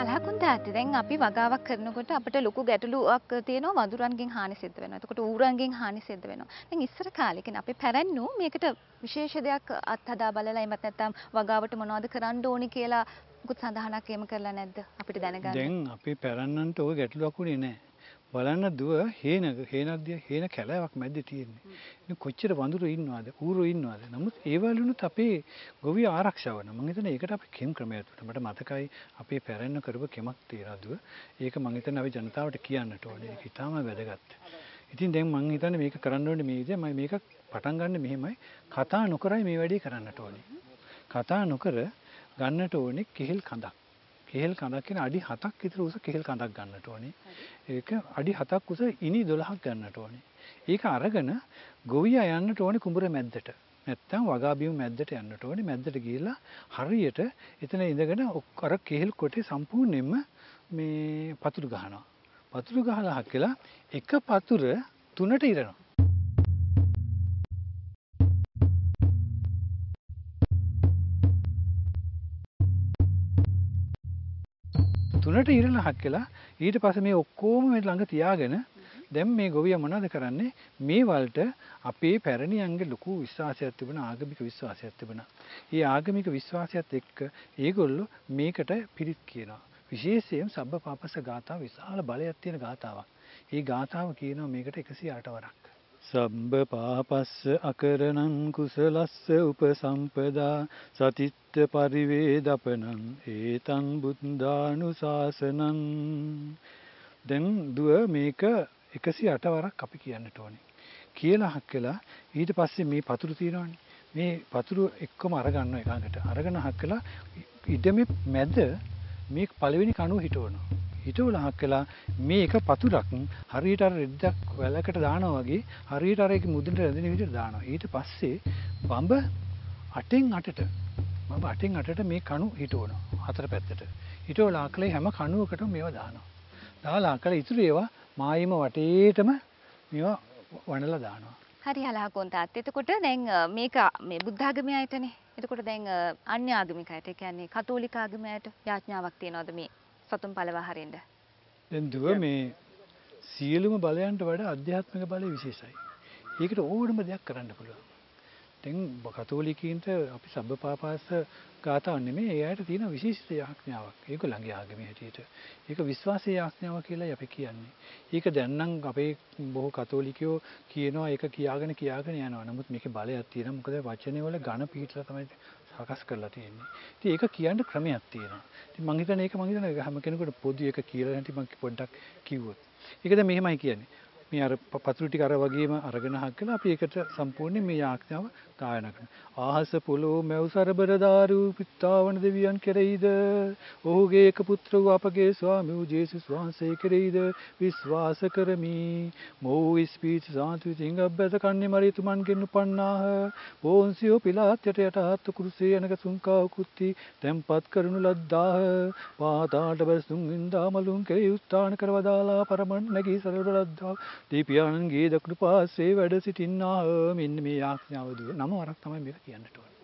අලහකුන්දාට දැන් අපි වගාවක් කරනකොට අපිට ලොකු ගැටලුවක් තියෙනවා වඳුරන්ගෙන් හානි සිද්ධ වෙනවා. එතකොට ඌරන්ගෙන් හානි සිද්ධ වෙනවා. දැන් ඉස්සර කාලේ කියන්නේ අපි පැරණු මේකට විශේෂ දෙයක් අත්හදා බලලා එමත් නැත්නම් වගාවට මොනවද කරන්න ඕනි කියලා මොකුත් සඳහනක් එහෙම කරලා නැද්ද අපිට දැනගන්න? දැන් අපි පැරණන්ට ওই ගැටලුවක් උනේ නැහැ. බලන්න දුව හේන හේනක්දිය හේන කැලෑවක් මැද්දේ තියෙන්නේ. කොච්චර වඳුරු ඉන්නවද? ඌරු ඉන්නවද? නමුත් ඒවලුනුත් අපේ ගොවි ආරක්ෂාව නම් මම හිතන්නේ ඒකට අපි කෙම් ක්‍රමයක් මට මතකයි අපේ පැරණි කරපු කෙමක් තියෙනවා දුව. ඒක මම හිතන්නේ අපි ජනතාවට කියන්නට ඕනේ. ඒක ඉතාම වැදගත්. ඉතින් දැන් මම හිතන්නේ මේක කරන්න ඕනේ මේ විදිහ. මම මේක පටන් ගන්න මෙහෙමයි. කතා නොකරයි මේ වැඩේ කරන්නට ඕනේ. කතා නොකර ගන්නට ඕනේ කිහිල් කඳක්. කෙහෙල් කඳක් කියන අඩි 7ක් විතර උස කෙහෙල් කඳක් ගන්නට ඕනේ. ඒක අඩි 7ක් උස ඉනි 12ක් ගන්නට ඕනේ. ඒක අරගෙන ගොවියා යන්නට ඕනේ කුඹුර මැද්දට. නැත්තම් වගාබිම මැද්දට යන්නට ඕනේ. මැද්දට ගිහිල්ලා හරියට එතන ඉඳගෙන අර කෙහෙල් කොටේ සම්පූර්ණයෙන්ම මේ පතුරු ගහනවා. පතුරු ගහලා හකලා එක පතුර තුනට ඉරනවා. තුනට ඉරල හක් කියලා ඊට පස මේ ඔක්කෝම මේ ළඟ තියාගෙන දැම් මේ ගොවිය මොනද කරන්නේ මේ වල්ට අපේ පැරණියන්ගේ ලොකු විශ්වාසයක් තිබෙන ආගමික විශ්වාසයක් තිබෙන. ඒ ආගමික විශ්වාසයත් එක්ක ඒගොල්ලො මේකට පිරිත් කියනවා. විශේෂයෙන් සබ්බ පාපස ගාථා විශාල බලයක් තියෙන ගාථාවක්. ඒ ගාථාව කියනවා මේකට එකසි අටවරක්. සම්බ පාපස්ස අකරණං කුසලස්ස උපසම්පදා සතිත්ත පරිවේදපනං ඒතං බුද්ධානුශාසනං දැන් දුව මේක 108 වරක් අපි කියන්නට ඕනේ කියලා හක් කළා ඊට පස්සේ මේ පතුරු තියෙනවනේ මේ පතුරු එක්කම අරගන්න එකකට අරගෙන හක් කළා ඉඩමේ මැද මේ පළවෙනි කණුව හිටවනවා හිතවලහක් කළා මේක පතුරක් හරියට අර රෙද්දක් වැලකට දානවා වගේ හරියට අර ඒක මුදුනට රැඳෙන විදිහට දානවා. ඊට පස්සේ බඹ අටෙන් අටට බඹ අටෙන් අටට මේ කණු හිටවනවා හතර පැත්තට. හිටවලා කලේ හැම කණුවකටම මේවා දානවා. දාලා කල ඉතුරු ඒවා මායිම වටේටම මේවා වනලා දානවා. හරි හලාකොන් තාත්. එතකොට දැන් මේක මේ බුද්ධාගමේ අයටනේ. එතකොට දැන් අන්‍ය ආගමිකයට, ඒ කියන්නේ කතෝලික ආගමයට යාඥාවක් තියනවාද මේ සතුන් පලවා හරින්ට. දැන් දුව මේ සියලුම බලයන්ට වඩා අධ්‍යාත්මික බලය විශේෂයි. ඒකට ඕනම දෙයක් කරන්න පුළුවන්. දැන් කතෝලිකීන්ට අපි සබ්බපාපාස ගාථා නෙමෙයි ඒ අයට තියෙන විශේෂිත යාඥාවක්. ඒක ළඟේ ආගමේ හැටියට. ඒක විශ්වාසයේ යාඥාව කියලායි අපි කියන්නේ. ඒක දැන් නම් අපේ බොහෝ කතෝලිකයෝ කියනවා ඒක කියාගෙන කියාගෙන යනවා. නමුත් මේකේ බලයක් තියෙනවා. මොකද වචනේ වල ඝන පිටලා තමයි සකස් කරලා තියෙන්නේ. ඉතින් ඒක කියන්න ක්‍රමයක් තියෙනවා. ඉතින් මම හිතන්නේ ඒක මම හිතන්නේ හැම කෙනෙකුට පොදු එක කියලා නැති මම පොඩ්ඩක් කිව්වොත්. ඒකද මෙහෙමයි කියන්නේ. මේ අර පතුරු ටික අර වගේම අරගෙන හක්කලා අපි ඒකට සම්පූර්ණයෙන් මේ යාඥාව ගායනා කරනවා ආහස පොළොව මෙව් සරබර දාරු පිත්තාවන දෙවියන් කෙරෙහිද ඔහුගේ එක පුත්‍ර වූ අපගේ ස්වාමි වූ ජේසුස් වහන්සේ කෙරෙහිද විශ්වාස කරමි මෝ ස්පීච් සාන්තු සිංගබ්බත කන්නේ මරිතුමන්ගෙන් උපන්නාහ පොන්සියෝ පිලාත්යට යටහත් කුරුසේ යනක සුංකා කුත්ති තැම්පත් කරනු ලද්දාහ පාතාට බැසුම් ඉන්දාමලුන් කෙරෙහි උත්ථාන කරවදාලා පරමන් නැගී සරවර ලද්දාහ දීපියාණන්ගේ දකුණු පාසේ වැඩ සිටින්නාහ මෙන්න මේ ආඥාව දුව නම වරක් තමයි මේක කියන්නට ඕනේ.